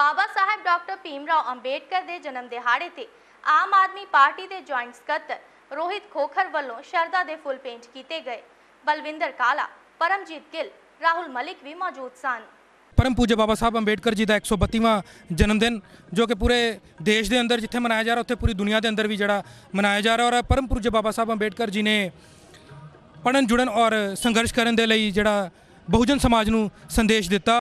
ਬਾਬਾ Saheb doctor Bhim Rao Ambedkar ਦੇ ਜਨਮ ਦਿਹਾੜੇ ਤੇ ਆਮ ਆਦਮੀ ਪਾਰਟੀ ਦੇ ਜੁਆਇੰਟ ਸਕੱਤਰ ਰੋਹਿਤ ਖੋਖਰ ਵੱਲੋਂ ਸ਼ਰਦਾ ਦੇ ਫੁੱਲ ਪੇਂਟ ਕੀਤੇ ਗਏ ਬਲਵਿੰਦਰ ਕਾਲਾ ਪਰਮਜੀਤ ਗਿੱਲ ਰਾਹੁਲ ਮਲਿਕ ਵੀ ਮੌਜੂਦ ਸਨ ਪਰਮ ਪੂਜਾ ਬਾਬਾ ਸਾਹਿਬ ਅੰਬੇਡਕਰ ਜੀ ਦਾ 132ਵਾਂ ਜਨਮ ਦਿਨ ਜੋ ਕਿ ਪੂਰੇ ਦੇਸ਼ ਦੇ ਅੰਦਰ ਜਿੱਥੇ ਮਨਾਇਆ ਜਾ ਰਿਹਾ ਉੱਥੇ ਪੂਰੀ ਦੁਨੀਆ ਦੇ ਅੰਦਰ ਵੀ ਜਿਹੜਾ ਮਨਾਇਆ ਜਾ ਰਿਹਾ ਔਰ ਪਰਮ ਪੂਜਾ ਬਾਬਾ ਸਾਹਿਬ ਅੰਬੇਡਕਰ ਜੀ ਨੇ ਪੜਨ ਜੁੜਨ ਔਰ ਸੰਘਰਸ਼ ਕਰਨ ਦੇ ਲਈ ਜਿਹੜਾ ਬਹੁਜਨ ਸਮਾਜ ਨੂੰ ਸੰਦੇਸ਼ ਦਿੱਤਾ